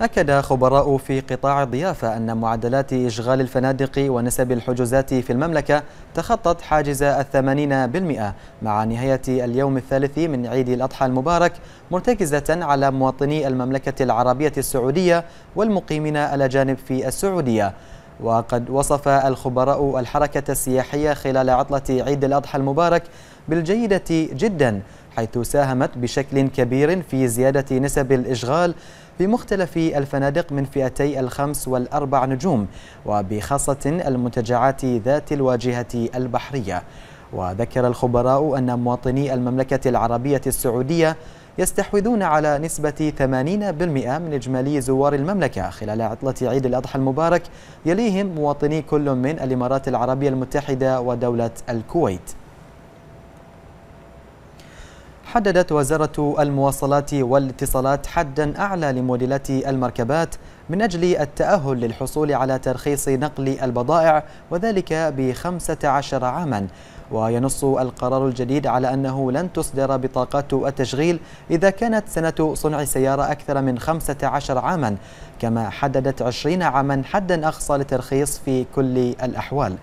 أكد خبراء في قطاع الضيافة أن معدلات إشغال الفنادق ونسب الحجوزات في المملكة تخطت حاجز الثمانين بالمئة مع نهاية اليوم الثالث من عيد الأضحى المبارك مرتكزة على مواطني المملكة العربية السعودية والمقيمين الأجانب في السعودية وقد وصف الخبراء الحركة السياحية خلال عطلة عيد الأضحى المبارك بالجيدة جدا حيث ساهمت بشكل كبير في زيادة نسب الإشغال بمختلف الفنادق من فئتي الخمس والأربع نجوم وبخاصة المنتجعات ذات الواجهة البحرية وذكر الخبراء أن مواطني المملكة العربية السعودية يستحوذون على نسبة 80% من إجمالي زوار المملكة خلال عطلة عيد الأضحى المبارك يليهم مواطني كل من الإمارات العربية المتحدة ودولة الكويت حددت وزارة المواصلات والاتصالات حدا أعلى لموديلات المركبات من أجل التأهل للحصول على ترخيص نقل البضائع وذلك بخمسة عشر عاماً وينص القرار الجديد على أنه لن تصدر بطاقات التشغيل إذا كانت سنة صنع سيارة أكثر من 15 عاما كما حددت 20 عاما حدا أقصى لترخيص في كل الأحوال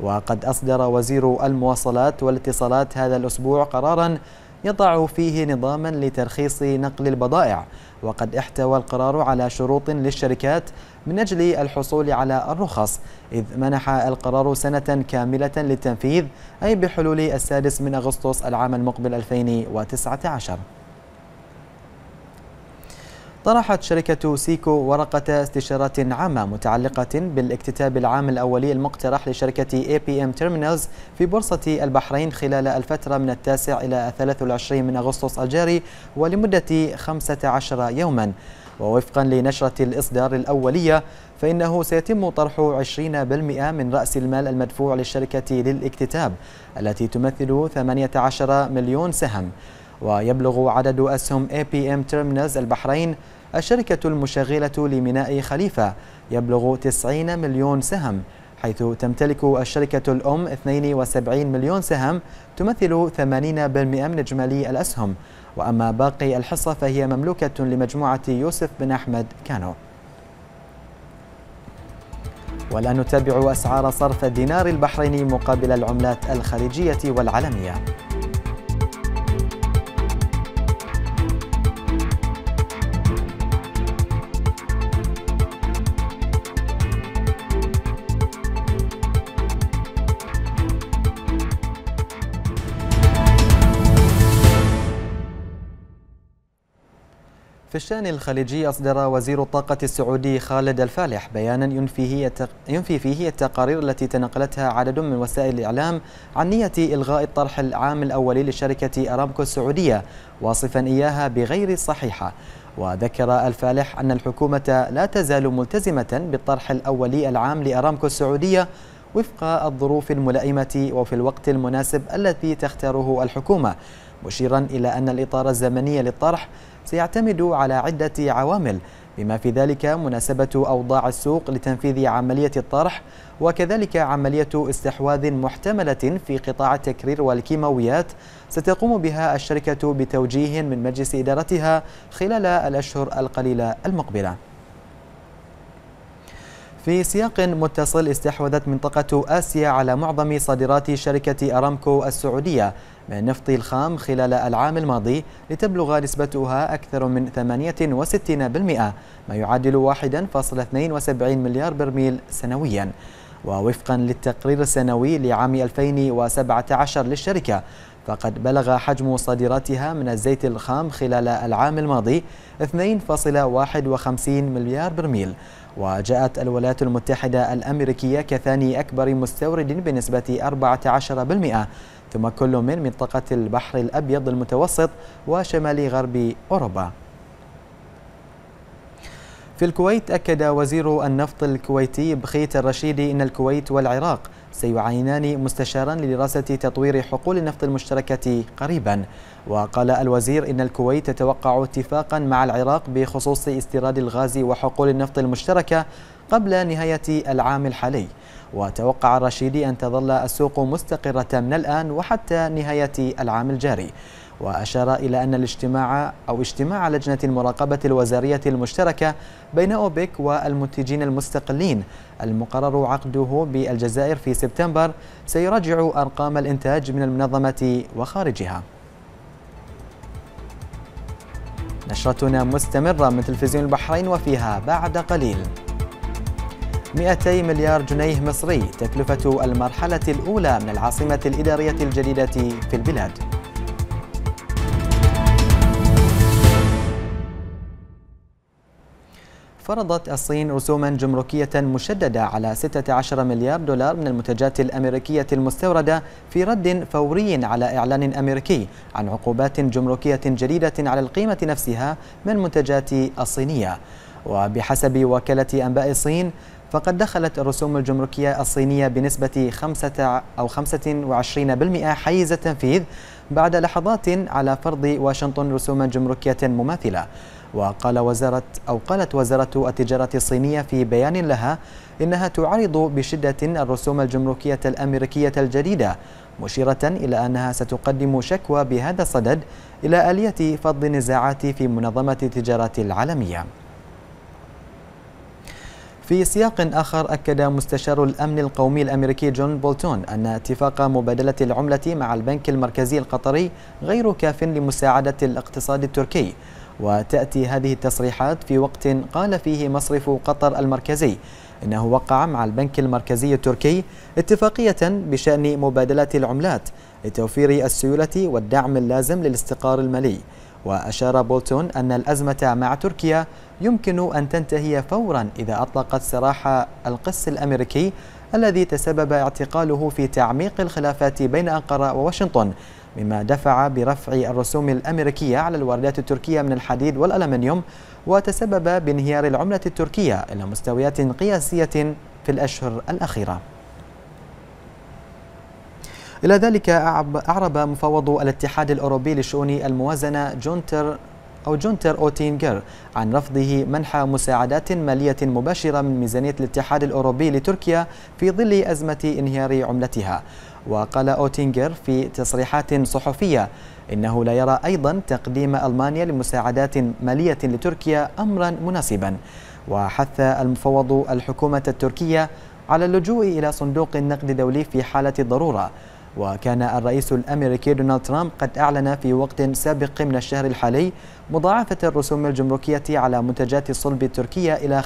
وقد أصدر وزير المواصلات والاتصالات هذا الأسبوع قراراً يضع فيه نظاما لترخيص نقل البضائع وقد احتوى القرار على شروط للشركات من أجل الحصول على الرخص إذ منح القرار سنة كاملة للتنفيذ أي بحلول السادس من أغسطس العام المقبل 2019 طرحت شركة سيكو ورقة استشارات عامة متعلقة بالاكتتاب العام الأولي المقترح لشركة APM Terminals في بورصة البحرين خلال الفترة من التاسع إلى 23 من أغسطس الجاري ولمدة 15 يوماً ووفقا لنشرة الإصدار الأولية فإنه سيتم طرح 20% من رأس المال المدفوع للشركة للاكتتاب التي تمثل 18 مليون سهم ويبلغ عدد أسهم APM Terminals البحرين الشركة المشغلة لميناء خليفة يبلغ 90 مليون سهم حيث تمتلك الشركة الأم 72 مليون سهم تمثل 80% من إجمالي الأسهم وأما باقي الحصة فهي مملوكة لمجموعة يوسف بن أحمد كانو والآن نتابع أسعار صرف الدينار البحريني مقابل العملات الخليجية والعالمية الشأن الخليجي أصدر وزير الطاقة السعودي خالد الفالح بيانا ينفي, ينفي فيه التقارير التي تنقلتها عدد من وسائل الإعلام عن نية إلغاء الطرح العام الأولي لشركة أرامكو السعودية واصفا إياها بغير صحيحة وذكر الفالح أن الحكومة لا تزال ملتزمة بالطرح الأولي العام لأرامكو السعودية وفق الظروف الملائمة وفي الوقت المناسب الذي تختاره الحكومة مشيرا إلى أن الإطار الزمني للطرح سيعتمد على عدة عوامل بما في ذلك مناسبة أوضاع السوق لتنفيذ عملية الطرح وكذلك عملية استحواذ محتملة في قطاع التكرير والكيماويات ستقوم بها الشركة بتوجيه من مجلس إدارتها خلال الأشهر القليلة المقبلة في سياق متصل استحوذت منطقة آسيا على معظم صادرات شركة أرامكو السعودية من النفط الخام خلال العام الماضي لتبلغ نسبتها أكثر من 68% ما يعادل 1.72 مليار برميل سنوياً ووفقا للتقرير السنوي لعام 2017 للشركة فقد بلغ حجم صادراتها من الزيت الخام خلال العام الماضي 2.51 مليار برميل وجاءت الولايات المتحدة الأمريكية كثاني أكبر مستورد بنسبة 14% ثم كل من منطقة البحر الأبيض المتوسط وشمال غرب أوروبا في الكويت أكد وزير النفط الكويتي بخيت الرشيدي أن الكويت والعراق سيعينان مستشارا لدراسة تطوير حقول النفط المشتركة قريبا وقال الوزير إن الكويت تتوقع اتفاقا مع العراق بخصوص استيراد الغاز وحقول النفط المشتركة قبل نهاية العام الحالي وتوقع الرشيدي أن تظل السوق مستقرة من الآن وحتى نهاية العام الجاري وأشار إلى أن الاجتماع أو اجتماع لجنة المراقبة الوزارية المشتركة بين أوبك والمنتجين المستقلين المقرر عقده بالجزائر في سبتمبر سيراجع أرقام الإنتاج من المنظمة وخارجها نشرتنا مستمرة من تلفزيون البحرين وفيها بعد قليل 200 مليار جنيه مصري تكلفة المرحلة الأولى من العاصمة الإدارية الجديدة في البلاد فرضت الصين رسوما جمركية مشددة على 16 مليار دولار من المنتجات الأمريكية المستوردة في رد فوري على إعلان أمريكي عن عقوبات جمركية جديدة على القيمة نفسها من منتجات الصينية وبحسب وكالة أنباء الصين فقد دخلت الرسوم الجمركية الصينية بنسبة 5 أو 25% حيز التنفيذ بعد لحظات على فرض واشنطن رسوما جمركية مماثلة وقال وزارة أو قالت وزارة التجارة الصينية في بيان لها إنها تعارض بشدة الرسوم الجمركية الأمريكية الجديدة مشيرة إلى أنها ستقدم شكوى بهذا الصدد إلى آلية فض النزاعات في منظمة التجارة العالمية في سياق آخر أكد مستشار الأمن القومي الأمريكي جون بولتون أن اتفاق مبادلة العملة مع البنك المركزي القطري غير كاف لمساعدة الاقتصاد التركي وتأتي هذه التصريحات في وقت قال فيه مصرف قطر المركزي إنه وقع مع البنك المركزي التركي اتفاقية بشأن مبادلة العملات لتوفير السيولة والدعم اللازم للاستقرار المالي وأشار بولتون أن الأزمة مع تركيا يمكن أن تنتهي فورا إذا أطلقت سراح القس الأمريكي الذي تسبب اعتقاله في تعميق الخلافات بين أنقرة وواشنطن مما دفع برفع الرسوم الأمريكية على الواردات التركية من الحديد والألمنيوم وتسبب بانهيار العملة التركية إلى مستويات قياسية في الأشهر الأخيرة إلى ذلك أعرب مفوض الاتحاد الأوروبي لشؤون الموازنة جونتر أو جونتر أوتينجر عن رفضه منح مساعدات مالية مباشرة من ميزانية الاتحاد الأوروبي لتركيا في ظل أزمة انهيار عملتها وقال أوتينجر في تصريحات صحفية إنه لا يرى أيضا تقديم ألمانيا لمساعدات مالية لتركيا أمرا مناسبا وحث المفوض الحكومة التركية على اللجوء إلى صندوق النقد الدولي في حالة الضرورة وكان الرئيس الأمريكي دونالد ترامب قد أعلن في وقت سابق من الشهر الحالي مضاعفة الرسوم الجمركية على منتجات الصلب التركية إلى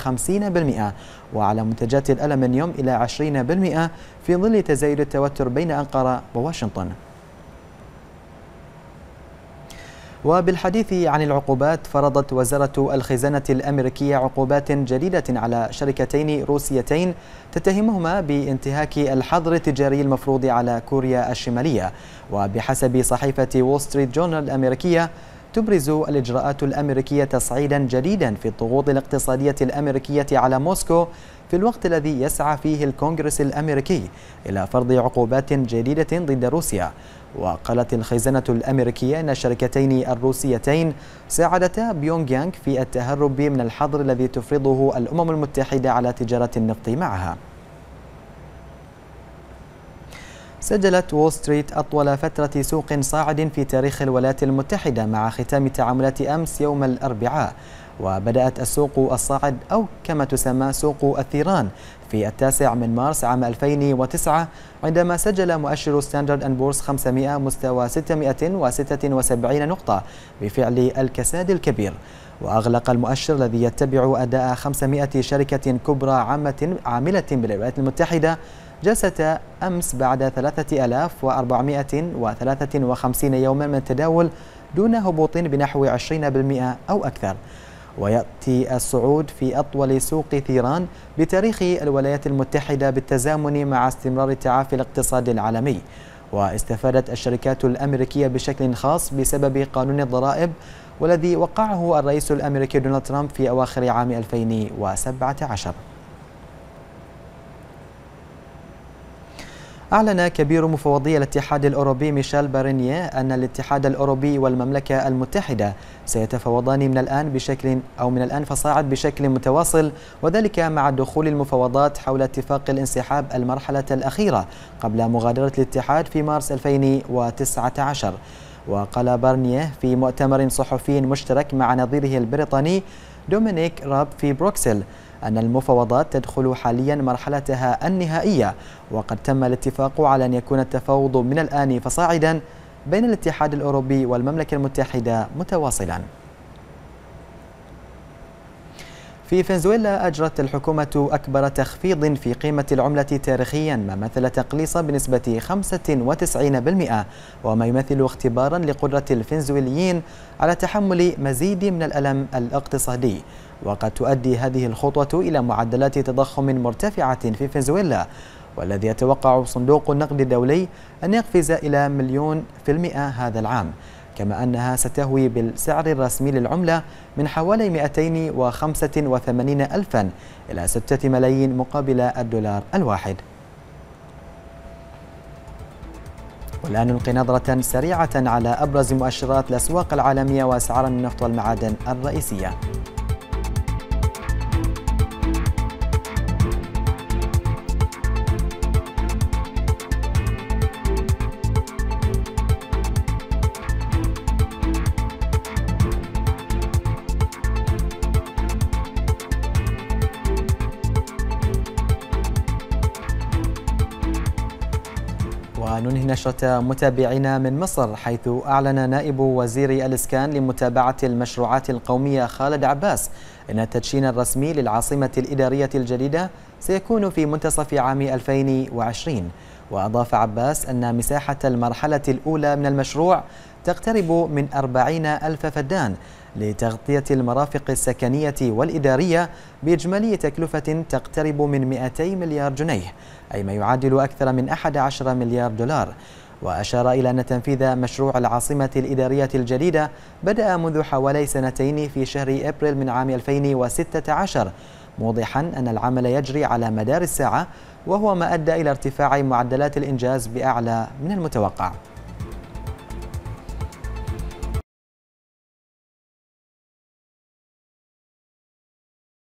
50% وعلى منتجات الألمنيوم إلى 20% في ظل تزايد التوتر بين أنقرة وواشنطن وبالحديث عن العقوبات فرضت وزارة الخزانة الأمريكية عقوبات جديدة على شركتين روسيتين تتهمهما بانتهاك الحظر التجاري المفروض على كوريا الشمالية وبحسب صحيفة وول ستريت جورنال الأمريكية تبرز الإجراءات الأمريكية تصعيدا جديدا في الضغوط الاقتصادية الأمريكية على موسكو في الوقت الذي يسعى فيه الكونغرس الأمريكي إلى فرض عقوبات جديدة ضد روسيا وقالت الخزانة الأمريكية أن الشركتين الروسيتين ساعدتا بيونغ يانغ في التهرب من الحظر الذي تفرضه الأمم المتحدة على تجارة النفط معها سجلت وول ستريت أطول فترة سوق صاعد في تاريخ الولايات المتحدة مع ختام تعاملات أمس يوم الأربعاء وبدأت السوق الصاعد أو كما تسمى سوق الثيران في التاسع من مارس عام 2009 عندما سجل مؤشر ستاندرد أند بورس 500 مستوى 676 نقطة بفعل الكساد الكبير وأغلق المؤشر الذي يتبع أداء 500 شركة كبرى عامة عاملة بالولايات المتحدة جلسة أمس بعد 3453 يوما من التداول دون هبوط بنحو 20% أو أكثر ويأتي الصعود في أطول سوق ثيران بتاريخ الولايات المتحدة بالتزامن مع استمرار تعافي الاقتصاد العالمي واستفادت الشركات الأمريكية بشكل خاص بسبب قانون الضرائب والذي وقعه الرئيس الأمريكي دونالد ترامب في أواخر عام 2017 أعلن كبير مفوضي الاتحاد الأوروبي ميشيل بارينيه أن الاتحاد الأوروبي والمملكة المتحدة سيتفاوضان من الآن بشكل أو من الآن فصاعد بشكل متواصل وذلك مع دخول المفاوضات حول اتفاق الانسحاب المرحلة الأخيرة قبل مغادرة الاتحاد في مارس 2019 وقال بارنيه في مؤتمر صحفي مشترك مع نظيره البريطاني دومينيك راب في بروكسل أن المفاوضات تدخل حاليا مرحلتها النهائية وقد تم الاتفاق على أن يكون التفاوض من الآن فصاعدا بين الاتحاد الأوروبي والمملكة المتحدة متواصلا في فنزويلا أجرت الحكومة أكبر تخفيض في قيمة العملة تاريخيا ما مثل تقليصا بنسبة 95% وما يمثل اختبارا لقدرة الفنزويليين على تحمل مزيد من الألم الاقتصادي وقد تؤدي هذه الخطوة إلى معدلات تضخم مرتفعة في فنزويلا والذي يتوقع صندوق النقد الدولي أن يقفز إلى مليون في المئة هذا العام كما أنها ستهوي بالسعر الرسمي للعملة من حوالي 285 ألفا إلى 6 ملايين مقابل الدولار الواحد والآن نلقي نظرة سريعة على أبرز مؤشرات الأسواق العالمية وأسعار النفط والمعادن الرئيسية نشرة متابعينا من مصر حيث أعلن نائب وزير الإسكان لمتابعة المشروعات القومية خالد عباس أن التدشين الرسمي للعاصمة الإدارية الجديدة سيكون في منتصف عام 2020 وأضاف عباس أن مساحة المرحلة الأولى من المشروع تقترب من 40 ألف فدان لتغطية المرافق السكنية والإدارية بإجمالي تكلفة تقترب من 200 مليار جنيه أي ما يعادل أكثر من 11 مليار دولار وأشار إلى أن تنفيذ مشروع العاصمة الإدارية الجديدة بدأ منذ حوالي سنتين في شهر أبريل من عام 2016 موضحا أن العمل يجري على مدار الساعة وهو ما أدى إلى ارتفاع معدلات الإنجاز بأعلى من المتوقع